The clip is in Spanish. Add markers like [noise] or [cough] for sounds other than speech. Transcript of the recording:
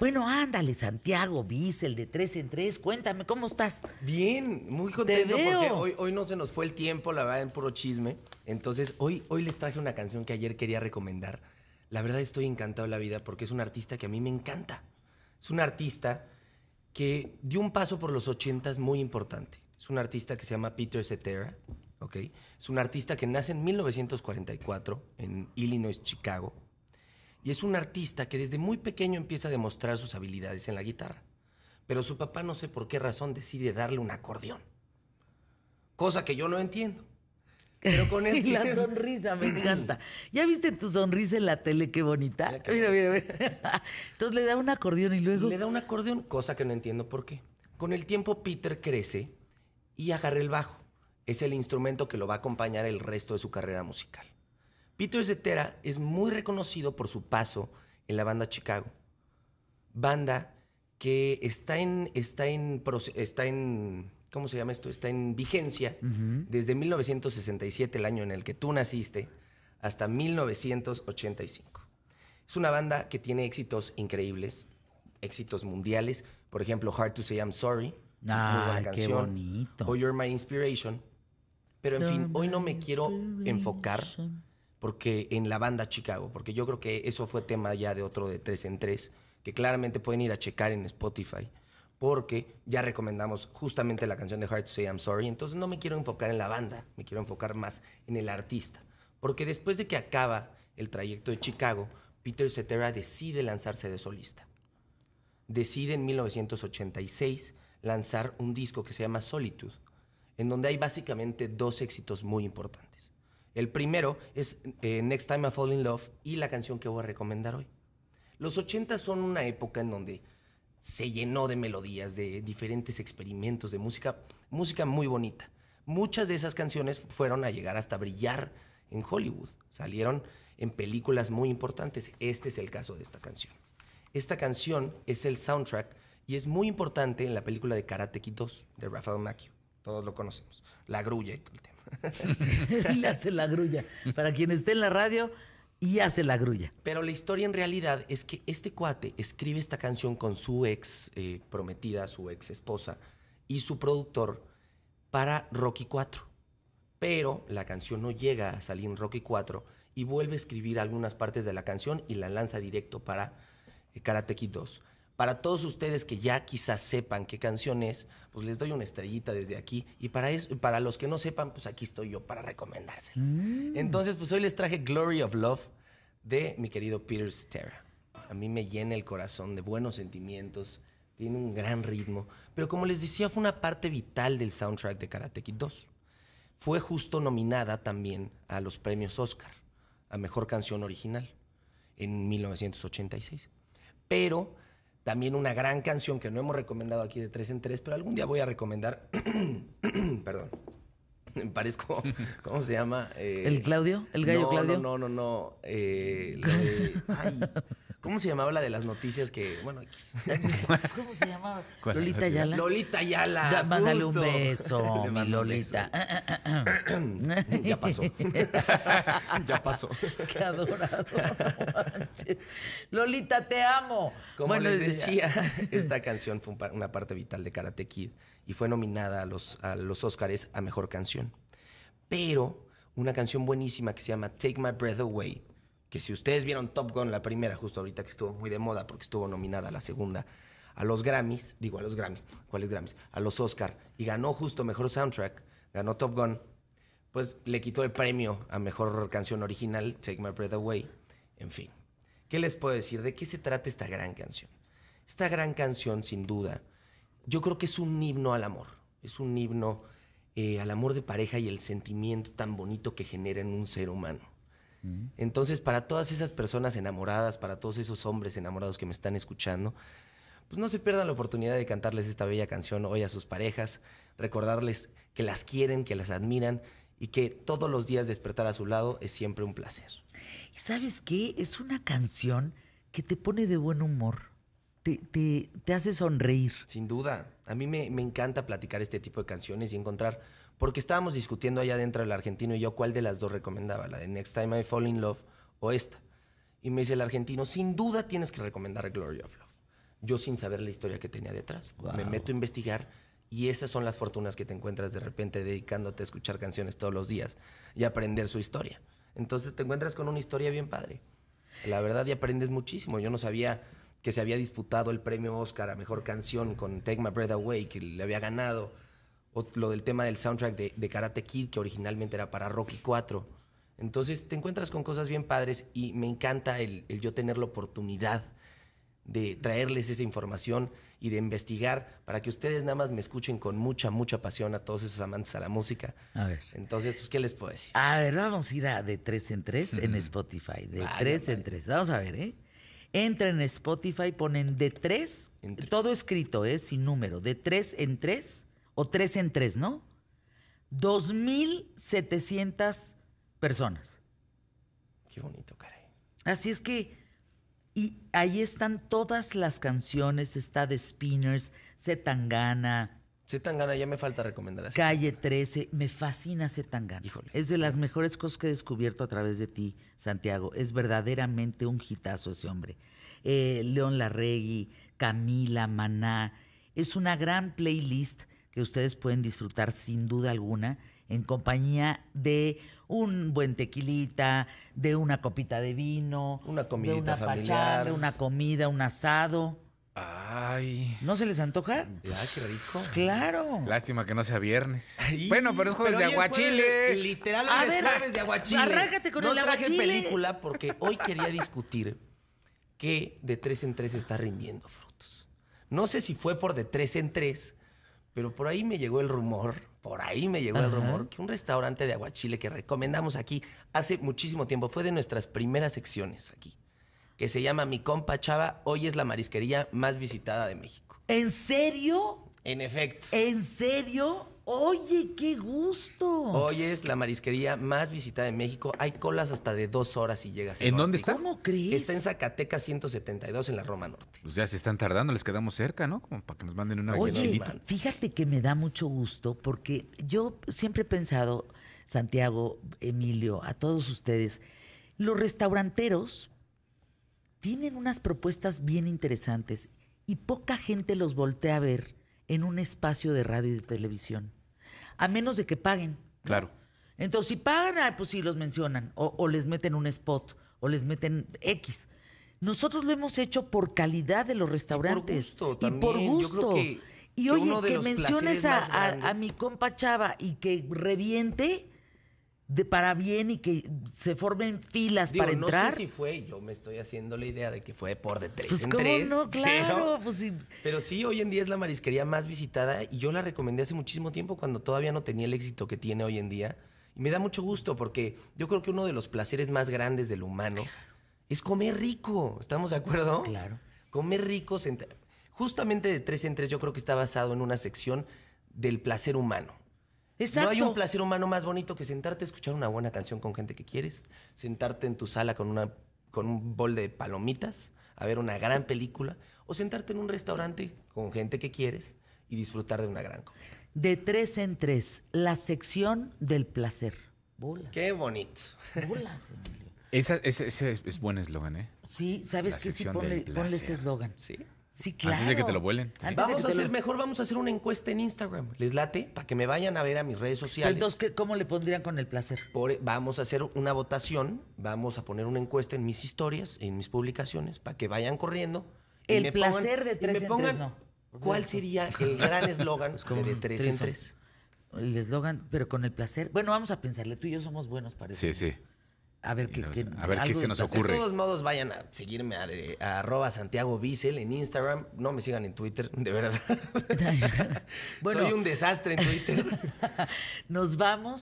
Bueno, ándale, Santiago el de tres en tres. Cuéntame, ¿cómo estás? Bien, muy contento porque hoy, hoy no se nos fue el tiempo, la verdad, en puro chisme. Entonces, hoy, hoy les traje una canción que ayer quería recomendar. La verdad, estoy encantado de la vida porque es un artista que a mí me encanta. Es un artista que dio un paso por los ochentas muy importante. Es un artista que se llama Peter Cetera, ¿ok? Es un artista que nace en 1944 en Illinois, Chicago y es un artista que desde muy pequeño empieza a demostrar sus habilidades en la guitarra. Pero su papá no sé por qué razón decide darle un acordeón. Cosa que yo no entiendo. Pero con [laughs] la sonrisa, me encanta. ¿Ya viste tu sonrisa en la tele? Qué bonita. mira, mira, Entonces le da un acordeón y luego. Le da un acordeón, cosa que no entiendo por qué. Con el tiempo, Peter crece y agarra el bajo. Es el instrumento que lo va a acompañar el resto de su carrera musical. Peter Cetera es muy reconocido por su paso en la banda Chicago. Banda que está en, está en, está en ¿cómo se llama esto? Está en vigencia desde 1967, el año en el que tú naciste, hasta 1985. Es una banda que tiene éxitos increíbles, éxitos mundiales. Por ejemplo, Hard to Say I'm Sorry. Ah, qué bonito. O You're My Inspiration. Pero en fin, hoy no me quiero enfocar porque en la banda Chicago, porque yo creo que eso fue tema ya de otro de tres en tres, que claramente pueden ir a checar en Spotify, porque ya recomendamos justamente la canción de Heart to Say I'm Sorry, entonces no me quiero enfocar en la banda, me quiero enfocar más en el artista, porque después de que acaba el trayecto de Chicago, Peter Cetera decide lanzarse de solista. Decide en 1986 lanzar un disco que se llama Solitude, en donde hay básicamente dos éxitos muy importantes. El primero es eh, Next Time I Fall in Love y la canción que voy a recomendar hoy. Los 80 son una época en donde se llenó de melodías, de diferentes experimentos, de música, música muy bonita. Muchas de esas canciones fueron a llegar hasta brillar en Hollywood. Salieron en películas muy importantes. Este es el caso de esta canción. Esta canción es el soundtrack y es muy importante en la película de Karate Kid 2 de Rafael Macchio. Todos lo conocemos. La grulla y todo el tema. y [laughs] hace la grulla. Para quien esté en la radio, y hace la grulla. Pero la historia en realidad es que este cuate escribe esta canción con su ex eh, prometida, su ex esposa y su productor para Rocky 4. Pero la canción no llega a salir en Rocky 4 y vuelve a escribir algunas partes de la canción y la lanza directo para eh, Karate Kid 2. Para todos ustedes que ya quizás sepan qué canción es, pues les doy una estrellita desde aquí. Y para, para los que no sepan, pues aquí estoy yo para recomendárselas. Mm. Entonces, pues hoy les traje Glory of Love de mi querido Peter Cetera. A mí me llena el corazón de buenos sentimientos, tiene un gran ritmo. Pero como les decía, fue una parte vital del soundtrack de Karate Kid 2. Fue justo nominada también a los premios Oscar, a Mejor Canción Original, en 1986. Pero también una gran canción que no hemos recomendado aquí de tres en tres, pero algún día voy a recomendar. [clears throat] Perdón. Me parezco. [laughs] ¿Cómo se llama? ¿El Claudio? ¿El gallo Claudio? No, no, no, no. Eh, [laughs] ay, ¿Cómo se llamaba la de las noticias que, bueno, [laughs] ¿Cómo se llamaba? Lolita Yala? Lolita Yala! mándale un beso, [laughs] mi Lolita. Ah, ah, ah, ya pasó. [laughs] ya pasó. Qué adorado. Lolita, te amo. Como les decía, esta canción fue una parte vital de Karate Kid y fue nominada a los, a los Oscars a Mejor Canción. Pero una canción buenísima que se llama Take My Breath Away que si ustedes vieron Top Gun, la primera, justo ahorita que estuvo muy de moda porque estuvo nominada la segunda, a los Grammys, digo a los Grammys, ¿cuáles Grammys? A los Oscar, y ganó justo Mejor Soundtrack, ganó Top Gun, pues le quitó el premio a Mejor Canción Original, Take My Breath Away, en fin. ¿Qué les puedo decir? ¿De qué se trata esta gran canción? Esta gran canción, sin duda, yo creo que es un himno al amor, es un himno eh, al amor de pareja y el sentimiento tan bonito que genera en un ser humano. Entonces, para todas esas personas enamoradas, para todos esos hombres enamorados que me están escuchando, pues no se pierdan la oportunidad de cantarles esta bella canción hoy a sus parejas, recordarles que las quieren, que las admiran y que todos los días despertar a su lado es siempre un placer. ¿Y sabes qué? Es una canción que te pone de buen humor. Te, te, hace sonreír. Sin duda. A mí me, me encanta platicar este tipo de canciones y encontrar porque estábamos discutiendo allá adentro el argentino y yo cuál de las dos recomendaba, la de Next Time I Fall in Love o esta. Y me dice el argentino, sin duda tienes que recomendar Glory of Love. Yo sin saber la historia que tenía detrás. Me meto a investigar y esas son las fortunas que te encuentras de repente dedicándote a escuchar canciones todos los días y aprender su historia. Entonces te encuentras con una historia bien padre. La verdad y aprendes muchísimo. Yo no sabía que se había disputado el premio Oscar a Mejor Canción con Take My Breath Away, que le había ganado lo del tema del soundtrack de, Karate Kid, que originalmente era para Rocky 4. Entonces te encuentras con cosas bien padres y me encanta el, yo tener la oportunidad de traerles esa información y de investigar para que ustedes nada más me escuchen con mucha, mucha pasión a todos esos amantes a la música. A ver. Entonces, pues, ¿qué les puedo decir? A ver, vamos a ir a de tres en tres en Spotify. De tres en tres. Vamos a ver, ¿eh? Entra en Spotify, ponen de tres, todo escrito, ¿eh? Sin número. De tres en tres o tres en tres, ¿no? 2.700 personas. Qué bonito, caray. Así es que, y ahí están todas las canciones, está de Spinners, Se Tangana ya me falta recomendar. Calle 13, me fascina Tangana. Híjole. Es de las mejores cosas que he descubierto a través de ti, Santiago. Es verdaderamente un hitazo ese hombre. Eh, León Larregui, Camila, Maná. Es una gran playlist que ustedes pueden disfrutar sin duda alguna en compañía de un buen tequilita, de una copita de vino, una comidita de una familiar, de una comida, un asado. Ay. ¿No se les antoja? Ay, qué rico. Claro. Lástima que no sea viernes. bueno, pero es jueves de aguachile. Literalmente literal, es jueves de aguachile. Arrágate con el aguachile. película porque hoy quería discutir que de tres en tres está rindiendo frutos. No sé si fue por de tres en tres pero por ahí me llegó el rumor, por ahí me llegó el rumor, que un restaurante de aguachile que recomendamos aquí hace muchísimo tiempo, fue de nuestras primeras secciones aquí, que se llama Mi Compa Chava, hoy es la marisquería más visitada de México. ¿En serio? En efecto. ¿En serio? Oye, qué gusto. Hoy es la marisquería más visitada de México. Hay colas hasta de dos horas y llegas. ¿En dónde está? ¿Cómo crees? Está en Zacatecas 172 en la Roma Norte. Pues ya se están tardando, les quedamos cerca, ¿no? Como para que nos manden una Oye, fíjate que me da mucho gusto porque yo siempre he pensado, Santiago, Emilio, a todos ustedes, los restauranteros tienen unas propuestas bien interesantes y poca gente los voltea a ver en un espacio de radio y de televisión a menos de que paguen. Claro. Entonces, si pagan, ah, pues sí los mencionan, o, les meten un spot, o les meten X. Nosotros lo hemos hecho por calidad de los restaurantes. Y por gusto. Y, por gusto. y oye, que menciones a, a mi compa Chava y que reviente, de para bien y que se formen filas para entrar. No sé si fue, yo me estoy haciendo la idea de que fue por de tres pues en tres, no, claro. Pues, pero, sí. hoy en día es la marisquería más visitada y yo la recomendé hace muchísimo tiempo cuando todavía no tenía el éxito que tiene hoy en día. Y me da mucho gusto porque yo creo que uno de los placeres más grandes del humano es comer rico. ¿Estamos de acuerdo? Claro. Comer rico. Justamente de tres en tres yo creo que está basado en una sección del placer humano no hay un placer humano más bonito que sentarte a escuchar una buena canción con gente que quieres, sentarte en tu sala con, con un bol de palomitas, a ver una gran película, o sentarte en un restaurante con gente que quieres y disfrutar de una gran comida. De tres en tres, la sección del placer. Qué bonito. Emilio. ese, es buen eslogan, ¿eh? Sí, ¿sabes qué? Sí, ponle, ponle ese eslogan. Sí. Sí, claro. Antes que te lo vuelen. vamos a hacer, mejor vamos a hacer una encuesta en Instagram. ¿Les late? Para que me vayan a ver a mis redes pues, sociales. Entonces, ¿qué, ¿cómo le pondrían con el placer? vamos a hacer una votación, vamos a poner una encuesta en mis historias, en mis publicaciones, para que vayan corriendo. El placer [laughs] de tres en tres, ¿Cuál sería el gran eslogan de, tres, en tres? El eslogan, pero con el placer. Bueno, vamos a pensarle, tú y yo somos buenos para eso. Sí, sí. A ver, qué, se nos ocurre. De todos modos, vayan a seguirme a, arroba Santiago Bissell en Instagram. No me sigan en Twitter, de verdad. [laughs] [laughs] bueno, Soy un desastre en Twitter. nos vamos